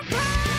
my pain!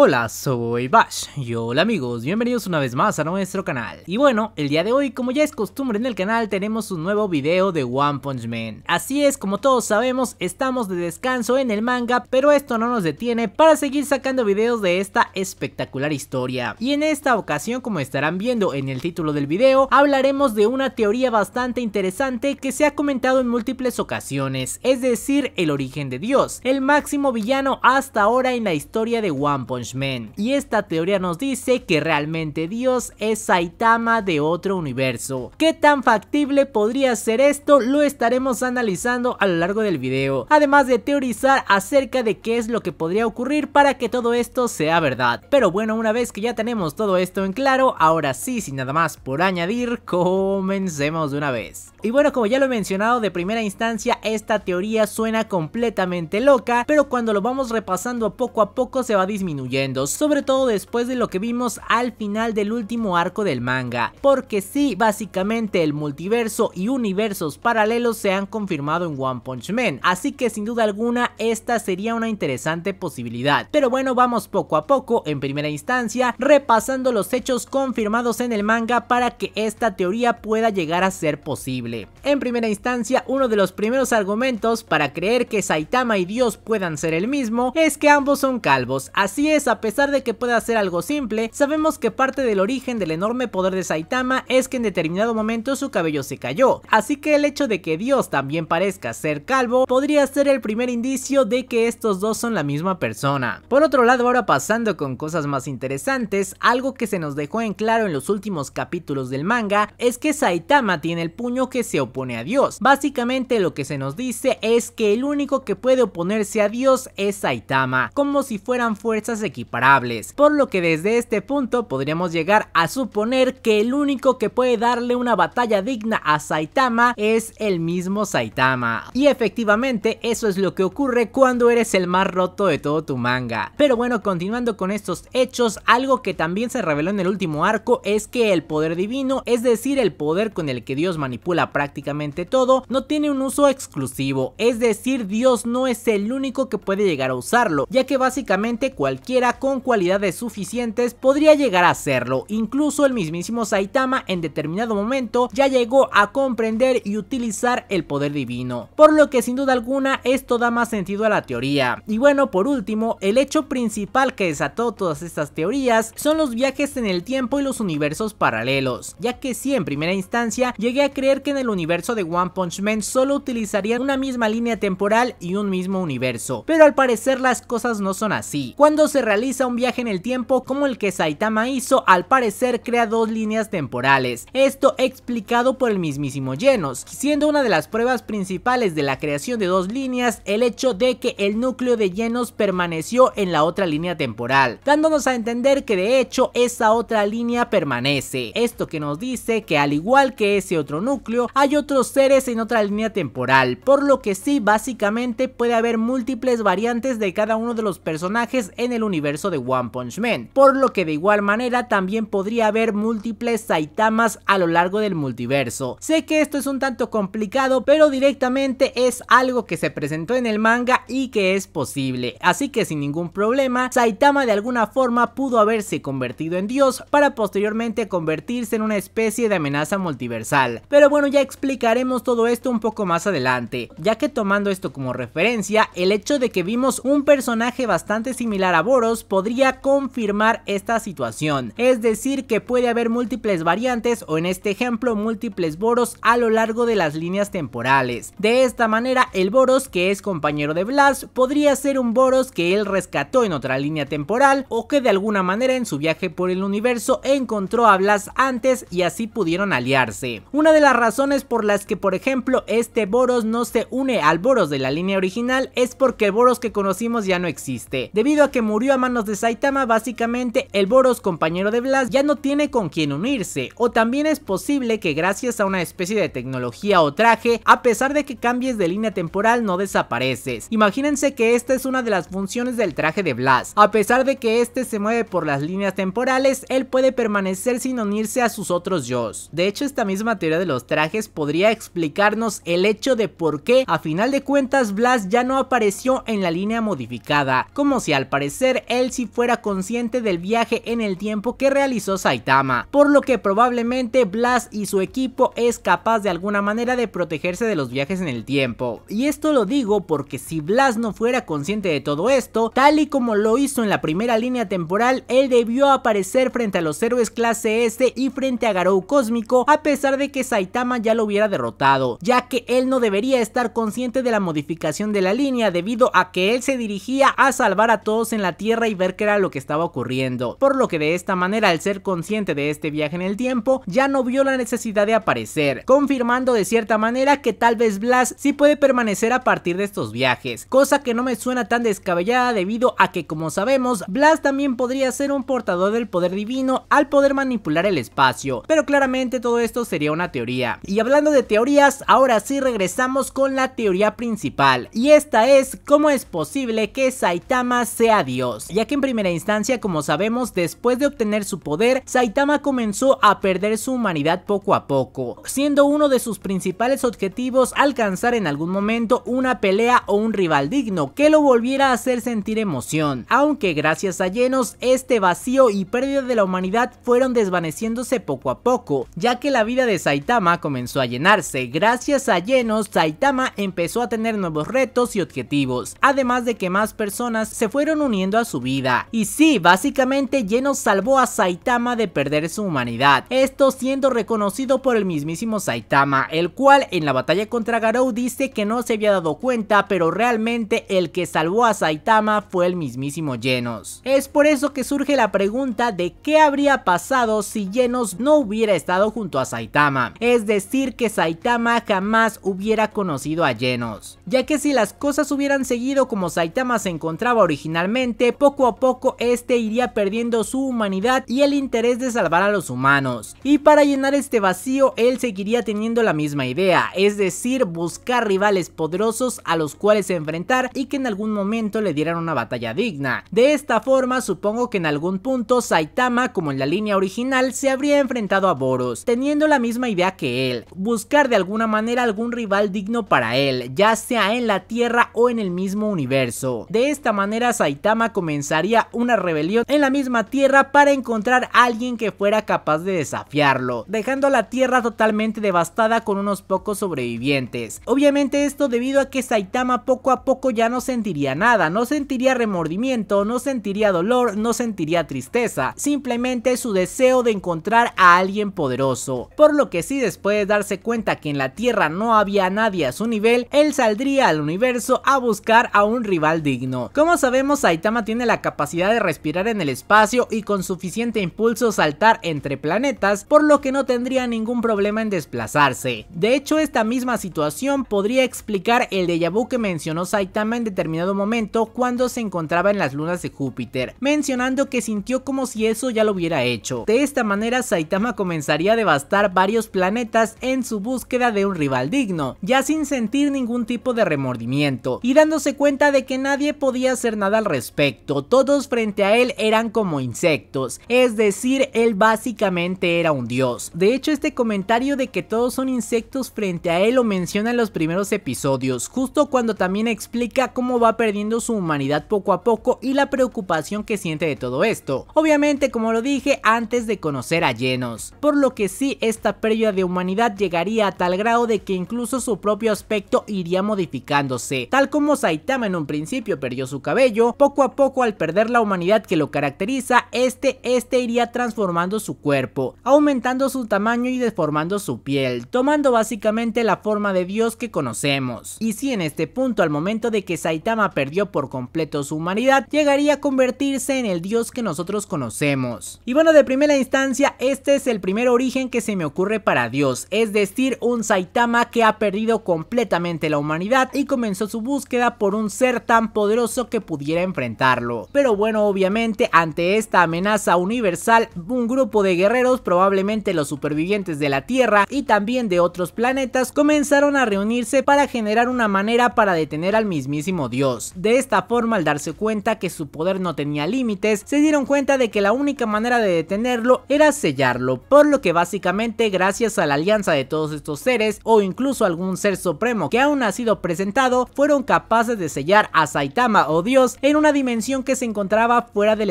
Hola, soy Bash y hola amigos, bienvenidos una vez más a nuestro canal. Y bueno, el día de hoy, como ya es costumbre en el canal, tenemos un nuevo video de One Punch Man. Así es, como todos sabemos, estamos de descanso en el manga, pero esto no nos detiene para seguir sacando videos de esta espectacular historia. Y en esta ocasión, como estarán viendo en el título del video, hablaremos de una teoría bastante interesante que se ha comentado en múltiples ocasiones, es decir, el origen de Dios, el máximo villano hasta ahora en la historia de One Punch y esta teoría nos dice que realmente Dios es Saitama de otro universo. ¿Qué tan factible podría ser esto? Lo estaremos analizando a lo largo del video, además de teorizar acerca de qué es lo que podría ocurrir para que todo esto sea verdad. Pero bueno, una vez que ya tenemos todo esto en claro, ahora sí, sin nada más por añadir, comencemos de una vez. Y bueno, como ya lo he mencionado de primera instancia, esta teoría suena completamente loca, pero cuando lo vamos repasando poco a poco se va disminuyendo sobre todo después de lo que vimos al final del último arco del manga, porque sí, básicamente el multiverso y universos paralelos se han confirmado en One Punch Man, así que sin duda alguna esta sería una interesante posibilidad. Pero bueno, vamos poco a poco, en primera instancia, repasando los hechos confirmados en el manga para que esta teoría pueda llegar a ser posible. En primera instancia, uno de los primeros argumentos para creer que Saitama y Dios puedan ser el mismo es que ambos son calvos, así es a pesar de que pueda ser algo simple, sabemos que parte del origen del enorme poder de Saitama es que en determinado momento su cabello se cayó, así que el hecho de que Dios también parezca ser calvo podría ser el primer indicio de que estos dos son la misma persona. Por otro lado, ahora pasando con cosas más interesantes, algo que se nos dejó en claro en los últimos capítulos del manga es que Saitama tiene el puño que se opone a Dios. Básicamente lo que se nos dice es que el único que puede oponerse a Dios es Saitama, como si fueran fuerzas equiparables, por lo que desde este punto podríamos llegar a suponer que el único que puede darle una batalla digna a Saitama es el mismo Saitama. Y efectivamente eso es lo que ocurre cuando eres el más roto de todo tu manga. Pero bueno, continuando con estos hechos, algo que también se reveló en el último arco es que el poder divino, es decir, el poder con el que Dios manipula prácticamente todo, no tiene un uso exclusivo, es decir, Dios no es el único que puede llegar a usarlo, ya que básicamente cualquier con cualidades suficientes podría llegar a hacerlo. Incluso el mismísimo Saitama en determinado momento ya llegó a comprender y utilizar el poder divino. Por lo que sin duda alguna esto da más sentido a la teoría. Y bueno, por último, el hecho principal que desató todas estas teorías son los viajes en el tiempo y los universos paralelos, ya que si en primera instancia llegué a creer que en el universo de One Punch Man solo utilizarían una misma línea temporal y un mismo universo, pero al parecer las cosas no son así. Cuando se realiza un viaje en el tiempo como el que Saitama hizo, al parecer crea dos líneas temporales. Esto explicado por el mismísimo Genos, siendo una de las pruebas principales de la creación de dos líneas el hecho de que el núcleo de Genos permaneció en la otra línea temporal, dándonos a entender que de hecho esa otra línea permanece. Esto que nos dice que al igual que ese otro núcleo, hay otros seres en otra línea temporal, por lo que sí básicamente puede haber múltiples variantes de cada uno de los personajes en el universo universo de One Punch Man, por lo que de igual manera también podría haber múltiples Saitamas a lo largo del multiverso. Sé que esto es un tanto complicado, pero directamente es algo que se presentó en el manga y que es posible, así que sin ningún problema, Saitama de alguna forma pudo haberse convertido en dios para posteriormente convertirse en una especie de amenaza multiversal. Pero bueno, ya explicaremos todo esto un poco más adelante, ya que tomando esto como referencia, el hecho de que vimos un personaje bastante similar a Boro podría confirmar esta situación, es decir que puede haber múltiples variantes o en este ejemplo múltiples boros a lo largo de las líneas temporales. De esta manera el boros que es compañero de Blas podría ser un boros que él rescató en otra línea temporal o que de alguna manera en su viaje por el universo encontró a Blas antes y así pudieron aliarse. Una de las razones por las que por ejemplo este boros no se une al boros de la línea original es porque el boros que conocimos ya no existe, debido a que murió manos de Saitama, básicamente el Boros compañero de Blast ya no tiene con quien unirse, o también es posible que gracias a una especie de tecnología o traje, a pesar de que cambies de línea temporal no desapareces. Imagínense que esta es una de las funciones del traje de Blast, a pesar de que este se mueve por las líneas temporales, él puede permanecer sin unirse a sus otros yo's. De hecho esta misma teoría de los trajes podría explicarnos el hecho de por qué a final de cuentas Blast ya no apareció en la línea modificada, como si al parecer él si fuera consciente del viaje en el tiempo que realizó Saitama, por lo que probablemente blas y su equipo es capaz de alguna manera de protegerse de los viajes en el tiempo. Y esto lo digo porque si blas no fuera consciente de todo esto, tal y como lo hizo en la primera línea temporal, él debió aparecer frente a los héroes clase S y frente a Garou Cósmico a pesar de que Saitama ya lo hubiera derrotado, ya que él no debería estar consciente de la modificación de la línea debido a que él se dirigía a salvar a todos en la Tierra y ver qué era lo que estaba ocurriendo, por lo que de esta manera al ser consciente de este viaje en el tiempo, ya no vio la necesidad de aparecer, confirmando de cierta manera que tal vez Blas sí puede permanecer a partir de estos viajes, cosa que no me suena tan descabellada debido a que como sabemos, Blas también podría ser un portador del poder divino al poder manipular el espacio, pero claramente todo esto sería una teoría. Y hablando de teorías, ahora sí regresamos con la teoría principal, y esta es cómo es posible que Saitama sea Dios ya que en primera instancia, como sabemos, después de obtener su poder, Saitama comenzó a perder su humanidad poco a poco, siendo uno de sus principales objetivos alcanzar en algún momento una pelea o un rival digno que lo volviera a hacer sentir emoción, aunque gracias a Llenos este vacío y pérdida de la humanidad fueron desvaneciéndose poco a poco, ya que la vida de Saitama comenzó a llenarse, gracias a Llenos Saitama empezó a tener nuevos retos y objetivos, además de que más personas se fueron uniendo a su vida. Y sí, básicamente Genos salvó a Saitama de perder su humanidad, esto siendo reconocido por el mismísimo Saitama, el cual en la batalla contra Garou dice que no se había dado cuenta, pero realmente el que salvó a Saitama fue el mismísimo Genos. Es por eso que surge la pregunta de qué habría pasado si Genos no hubiera estado junto a Saitama, es decir que Saitama jamás hubiera conocido a Genos, ya que si las cosas hubieran seguido como Saitama se encontraba originalmente, poco a poco este iría perdiendo su humanidad y el interés de salvar a los humanos. Y para llenar este vacío, él seguiría teniendo la misma idea, es decir, buscar rivales poderosos a los cuales enfrentar y que en algún momento le dieran una batalla digna. De esta forma, supongo que en algún punto Saitama, como en la línea original, se habría enfrentado a Boros, teniendo la misma idea que él, buscar de alguna manera algún rival digno para él, ya sea en la Tierra o en el mismo universo. De esta manera, Saitama comenzó comenzaría una rebelión en la misma tierra para encontrar a alguien que fuera capaz de desafiarlo, dejando la tierra totalmente devastada con unos pocos sobrevivientes. Obviamente esto debido a que Saitama poco a poco ya no sentiría nada, no sentiría remordimiento, no sentiría dolor, no sentiría tristeza, simplemente su deseo de encontrar a alguien poderoso. Por lo que si después de darse cuenta que en la tierra no había nadie a su nivel, él saldría al universo a buscar a un rival digno. Como sabemos Saitama tiene la capacidad de respirar en el espacio y con suficiente impulso saltar entre planetas, por lo que no tendría ningún problema en desplazarse. De hecho, esta misma situación podría explicar el déjà vu que mencionó Saitama en determinado momento cuando se encontraba en las lunas de Júpiter, mencionando que sintió como si eso ya lo hubiera hecho. De esta manera, Saitama comenzaría a devastar varios planetas en su búsqueda de un rival digno, ya sin sentir ningún tipo de remordimiento, y dándose cuenta de que nadie podía hacer nada al respecto todos frente a él eran como insectos, es decir, él básicamente era un dios. De hecho, este comentario de que todos son insectos frente a él lo menciona en los primeros episodios, justo cuando también explica cómo va perdiendo su humanidad poco a poco y la preocupación que siente de todo esto. Obviamente, como lo dije, antes de conocer a Llenos, por lo que sí, esta pérdida de humanidad llegaría a tal grado de que incluso su propio aspecto iría modificándose, tal como Saitama en un principio perdió su cabello, poco a poco al perder la humanidad que lo caracteriza, este, este iría transformando su cuerpo, aumentando su tamaño y deformando su piel, tomando básicamente la forma de Dios que conocemos. Y si en este punto al momento de que Saitama perdió por completo su humanidad, llegaría a convertirse en el Dios que nosotros conocemos. Y bueno, de primera instancia, este es el primer origen que se me ocurre para Dios, es decir, un Saitama que ha perdido completamente la humanidad y comenzó su búsqueda por un ser tan poderoso que pudiera enfrentar pero bueno, obviamente ante esta amenaza universal, un grupo de guerreros, probablemente los supervivientes de la Tierra y también de otros planetas, comenzaron a reunirse para generar una manera para detener al mismísimo dios. De esta forma, al darse cuenta que su poder no tenía límites, se dieron cuenta de que la única manera de detenerlo era sellarlo, por lo que básicamente gracias a la alianza de todos estos seres o incluso algún ser supremo que aún ha sido presentado, fueron capaces de sellar a Saitama o Dios en una dimensión que se encontraba fuera del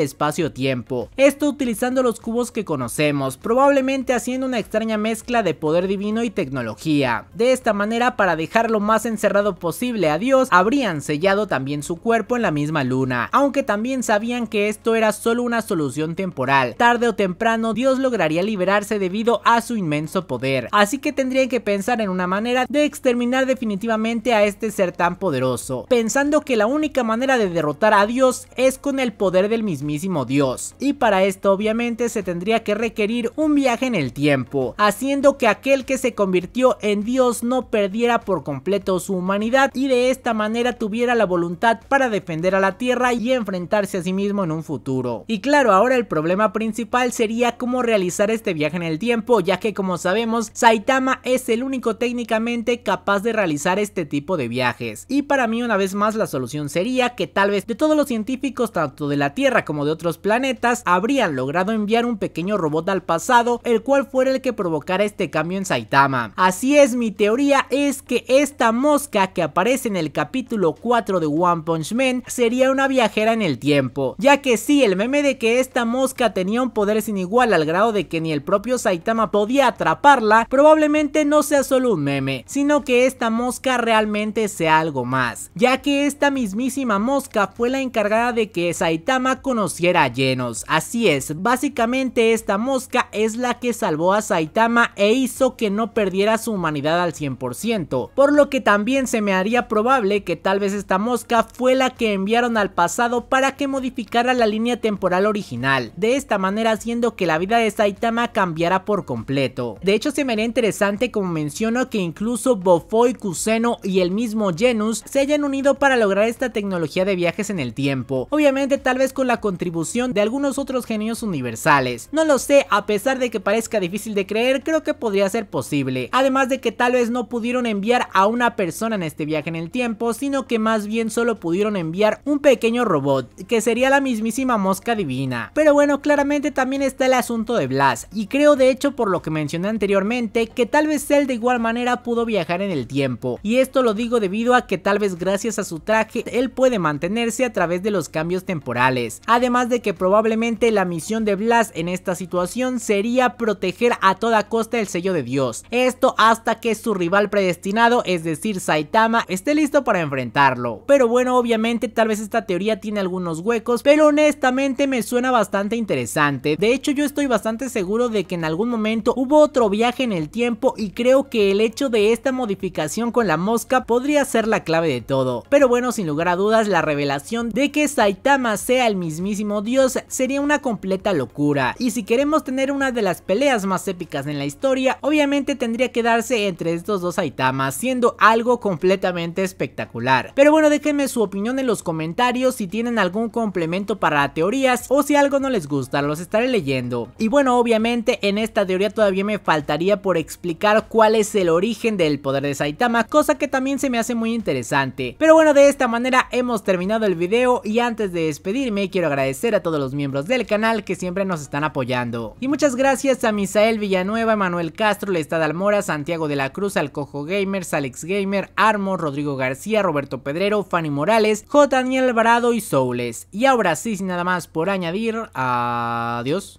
espacio-tiempo. Esto utilizando los cubos que conocemos, probablemente haciendo una extraña mezcla de poder divino y tecnología. De esta manera, para dejar lo más encerrado posible a Dios, habrían sellado también su cuerpo en la misma luna, aunque también sabían que esto era solo una solución temporal. Tarde o temprano, Dios lograría liberarse debido a su inmenso poder, así que tendrían que pensar en una manera de exterminar definitivamente a este ser tan poderoso, pensando que la única manera de derrotar a Dios es con el poder del mismísimo Dios, y para esto obviamente se tendría que requerir un viaje en el tiempo, haciendo que aquel que se convirtió en Dios no perdiera por completo su humanidad y de esta manera tuviera la voluntad para defender a la Tierra y enfrentarse a sí mismo en un futuro. Y claro, ahora el problema principal sería cómo realizar este viaje en el tiempo, ya que como sabemos, Saitama es el único técnicamente capaz de realizar este tipo de viajes. Y para mí una vez más la solución sería que tal vez de todos los científicos tanto de la Tierra como de otros planetas habrían logrado enviar un pequeño robot al pasado, el cual fuera el que provocara este cambio en Saitama. Así es, mi teoría es que esta mosca que aparece en el capítulo 4 de One Punch Man sería una viajera en el tiempo, ya que si el meme de que esta mosca tenía un poder sin igual al grado de que ni el propio Saitama podía atraparla, probablemente no sea solo un meme, sino que esta mosca realmente sea algo más, ya que esta mismísima mosca fue la encargada de que Saitama conociera a Genos. Así es, básicamente esta mosca es la que salvó a Saitama e hizo que no perdiera su humanidad al 100%, por lo que también se me haría probable que tal vez esta mosca fue la que enviaron al pasado para que modificara la línea temporal original, de esta manera haciendo que la vida de Saitama cambiara por completo. De hecho se me haría interesante como menciono que incluso y Kuseno y el mismo Genos se hayan unido para lograr esta tecnología de viajes en el tiempo, obviamente tal vez con la contribución de algunos otros genios universales. No lo sé, a pesar de que parezca difícil de creer, creo que podría ser posible. Además de que tal vez no pudieron enviar a una persona en este viaje en el tiempo, sino que más bien solo pudieron enviar un pequeño robot, que sería la mismísima mosca divina. Pero bueno, claramente también está el asunto de Blas, y creo de hecho por lo que mencioné anteriormente, que tal vez él de igual manera pudo viajar en el tiempo. Y esto lo digo debido a que tal vez gracias a su traje, él puede mantenerse a través de los cambios temporales, además de que probablemente la misión de Blast en esta situación sería proteger a toda costa el sello de Dios, esto hasta que su rival predestinado, es decir Saitama, esté listo para enfrentarlo. Pero bueno, obviamente tal vez esta teoría tiene algunos huecos, pero honestamente me suena bastante interesante, de hecho yo estoy bastante seguro de que en algún momento hubo otro viaje en el tiempo y creo que el hecho de esta modificación con la mosca podría ser la clave de todo. Pero bueno, sin lugar a dudas, la revelación de que Saitama sea el mismísimo dios sería una completa locura, y si queremos tener una de las peleas más épicas en la historia, obviamente tendría que darse entre estos dos Saitama siendo algo completamente espectacular. Pero bueno, déjenme su opinión en los comentarios si tienen algún complemento para teorías o si algo no les gusta, los estaré leyendo. Y bueno, obviamente en esta teoría todavía me faltaría por explicar cuál es el origen del poder de Saitama, cosa que también se me hace muy interesante. Pero bueno, de esta manera hemos terminado el video y y antes de despedirme, quiero agradecer a todos los miembros del canal que siempre nos están apoyando. Y muchas gracias a Misael Villanueva, Manuel Castro, Lestad Almora, Santiago de la Cruz, Alcojo Gamers, Alex Gamer, Armo, Rodrigo García, Roberto Pedrero, Fanny Morales, J. Daniel Alvarado y Soules. Y ahora sí, sin nada más por añadir, adiós.